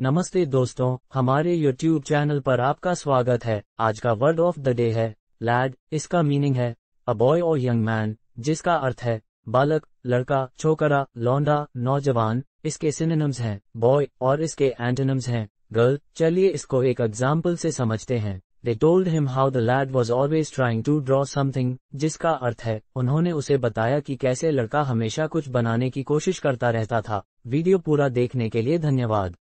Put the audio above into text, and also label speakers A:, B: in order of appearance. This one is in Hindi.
A: नमस्ते दोस्तों हमारे YouTube चैनल पर आपका स्वागत है आज का वर्ड ऑफ द डे है लैड इसका मीनिंग है अ बॉय और यंग मैन जिसका अर्थ है बालक लड़का छोकरा लौंडा नौजवान इसके सिनेम्स हैं बॉय और इसके एंटेनम्स हैं गर्ल चलिए इसको एक एग्जाम्पल से समझते हैं they told him how the lad was always trying to draw something जिसका अर्थ है उन्होंने उसे बताया कि कैसे लड़का हमेशा कुछ बनाने की कोशिश करता रहता था वीडियो पूरा देखने के लिए धन्यवाद